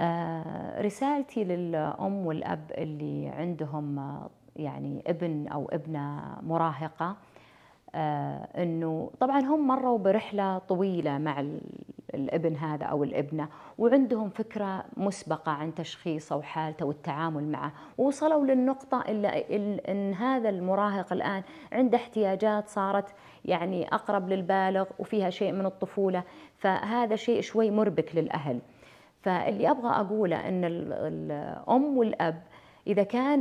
آه، رسالتي للأم والأب اللي عندهم آه، يعني ابن أو ابنة مراهقة آه، أنه طبعا هم مروا برحلة طويلة مع الابن هذا أو الابنة وعندهم فكرة مسبقة عن تشخيصه وحالته والتعامل معه ووصلوا للنقطة إلا أن هذا المراهق الآن عنده احتياجات صارت يعني أقرب للبالغ وفيها شيء من الطفولة فهذا شيء شوي مربك للأهل فاللي ابغى اقوله ان الام والاب اذا كان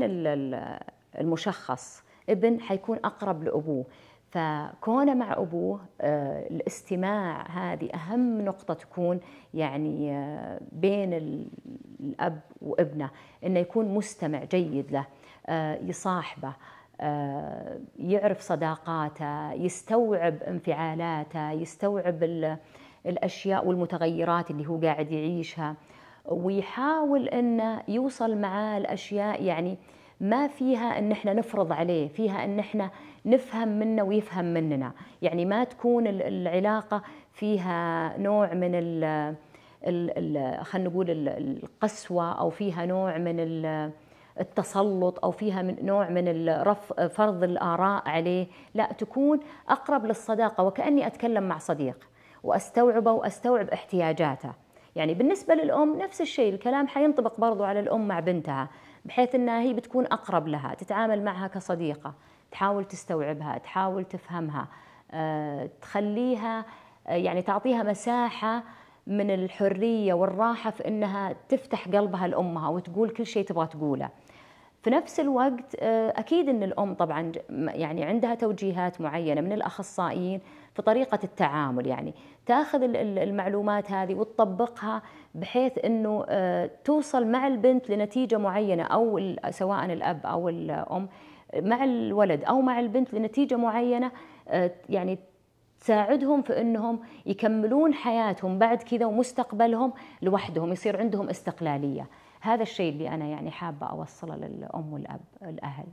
المشخص ابن حيكون اقرب لابوه فكونه مع ابوه آه، الاستماع هذه اهم نقطه تكون يعني آه، بين الاب وابنه انه يكون مستمع جيد له آه، يصاحبه يعرف صداقاته يستوعب انفعالاته يستوعب الأشياء والمتغيرات اللي هو قاعد يعيشها ويحاول أنه يوصل معاه الأشياء يعني ما فيها ان احنا نفرض عليه فيها ان احنا نفهم منه ويفهم مننا يعني ما تكون العلاقه فيها نوع من ال خلينا نقول القسوه او فيها نوع من التسلط او فيها من نوع من فرض الاراء عليه لا تكون اقرب للصداقه وكاني اتكلم مع صديق واستوعبه واستوعب احتياجاته يعني بالنسبه للام نفس الشيء الكلام حينطبق برضو على الام مع بنتها بحيث انها هي بتكون اقرب لها تتعامل معها كصديقه تحاول تستوعبها تحاول تفهمها آه، تخليها آه، يعني تعطيها مساحه من الحريه والراحه في انها تفتح قلبها لامها وتقول كل شيء تبغى تقوله في نفس الوقت آه، اكيد ان الام طبعا يعني عندها توجيهات معينه من الاخصائيين في طريقه التعامل يعني تاخذ المعلومات هذه وتطبقها بحيث انه آه، توصل مع البنت لنتيجه معينه او سواء الاب او الام مع الولد او مع البنت لنتيجه معينه آه، يعني تساعدهم في انهم يكملون حياتهم بعد كذا ومستقبلهم لوحدهم يصير عندهم استقلاليه. هذا الشيء اللي أنا يعني حابة أوصله للأم والأب الأهل